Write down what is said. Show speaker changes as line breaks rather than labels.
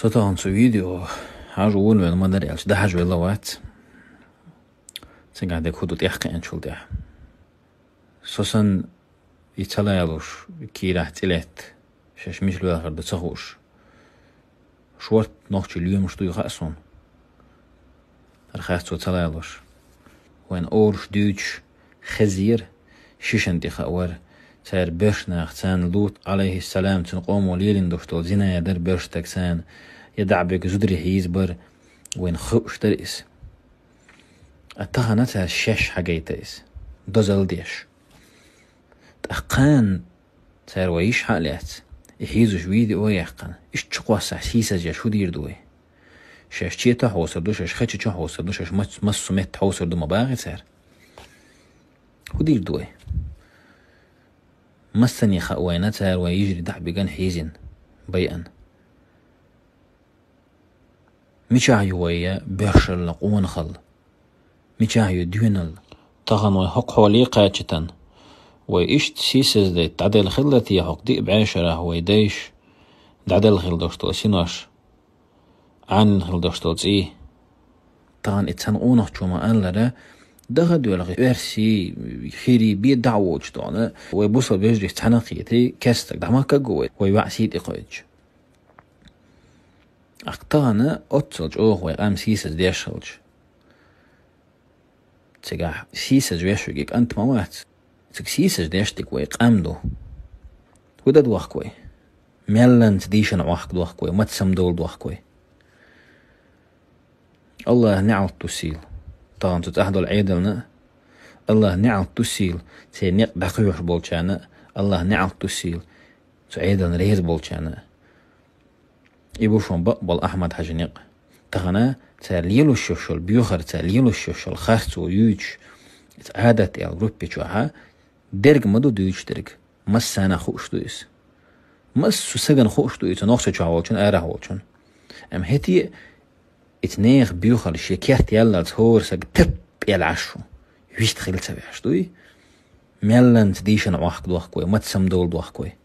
satte han så فيديو عجو ولمن ما دري علاش دحج ولا وات تنقعد يكودو تيحقي ان شول دح سوسن يتلا يلوش كي راح تلات شاش مش لو اخر بتخوش شورت نوخش اليوم شتو يخاسون رخاص تلا يلوش وين اورش دوتش خزير شيشن دي خاور لوت Çər berşnaxçən Lut aleyhisselam çün qomu lilin duştu zinaya der berştaksən yadabek zudri hizbir وين خوش ترئس اتغنتها شش إس دوزل ديش تأقان تار ويش حالات يحيزو شويدي او يحقن اش تشقوس حسيسة جا شو دير دوي شاش تشيتا حوصر دو شاش خاتش حوصر دو شاش مس مس سمت حوصر دو مباغي تار ودير دوي مسن يخا ويجري دح بجن حيزن بيئا مشاهي ويا بيرشل قون خل مشاهي ديونل تغن ويحق حولي قاتشتن ويشت سيسز دي تعدل خلتي يحق دي بعشرة ويديش دعدل خل دوشتو سينوش عن خل دوشتو تلسيه تغن اتسان اونخ جمعان لره دغه دویل ورسی خیری بی دعوه چتانه و بوسا بیش دیش تنقیتی کستک دما که گوید و وعسید اقایج اقتانه اتسلج اوغ و ام سیسز دیشلج تقاح سيسج ويشوقك أنت ما وات تك سيسج ديشتك ويقامدو ودا دوخكوي ميلن تديشن وحك دوخكوي ما تسمدول دوخكوي الله نعوت تسيل taamsut ahdol eedilni Allah ni'al tusil te niq baqiyuh bolchani Allah ni'al tusil so eedilni reiz bolchani ibu shomba bol Ahmad hajniq tagana te lielu shoshol biyuhar te lielu shoshol khachtu yuch et adat el gruppe chuha derg madu duyuch derg mas sana khushtu is mas susagan khushtu is noxcha chawolchun ara holchun am heti اتنيغ بيوخر شكيات يلا تهور سك تب يلا عشو يشتغل تبعش دوي ميلا نتديش نوحك دوحك وي ما تسم دول دوحك وي